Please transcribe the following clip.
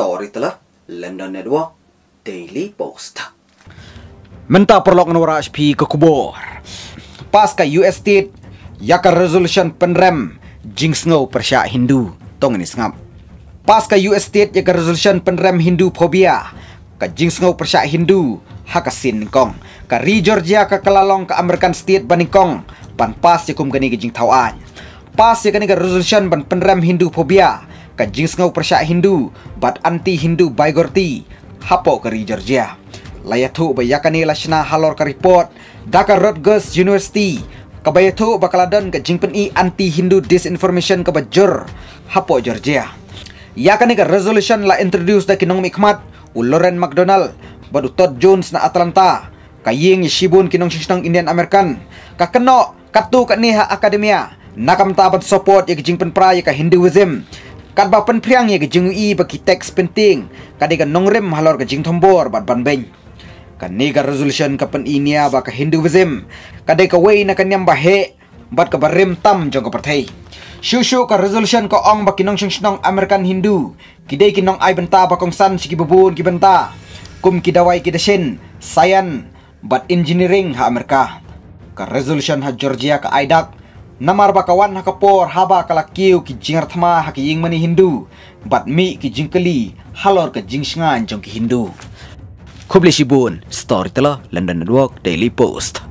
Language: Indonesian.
Story telah London Network daily Post. menta perlu nora hp ke kubur pasca US state yaka resolution penrem snow persya hindu tong ni sengap pasca US state yaka resolution penrem hindu phobia jing snow persya hindu hakasin kong ke ri georgia ke kalalong ke american state baningkong pan pas yakum gani ka jing thawan pas yakani ka resolution ban penrem hindu phobia ka ngau persia Hindu bat anti Hindu Gorti, hapo kari Georgia layatu bayakani lasna halor ka report Dhaka Rutgers University kabayatu bakaladon ka peni anti Hindu disinformation kebajur, bajur hapo Georgia yakani ke resolution la introduce da kinong mikmat u McDonald badu Todd Jones na Atlanta kaying shibun kinong shishnang Indian American kakeno katu kaniha akademia tabat support yak jingpen pra ke Hinduism Kat pen priang ye gejeng i bagi teks penting. Kadai ka nongrem halor jing thombor bat ban beng. Kan ni ka resolution ka pen inia ya ba ka Hinduism. Kadai ka wei na nyam ba he bat ka barem tam jong ka partai. Shushu ka resolution ka ong ba kinong shung shnong American Hindu. ki kinong ai benta ba kong san sigi bubun ki benta. Kum ki dawai ki kidashin sayan bat engineering ha Amerika. Ka resolution ha Georgia ka aidak namar bakawan hakapor haba kalakiu ki jingar thama haki ying mani hindu bat mi ki jingkali halor ke jingsngan jong ki hindu kubli shibun storyteller london network daily post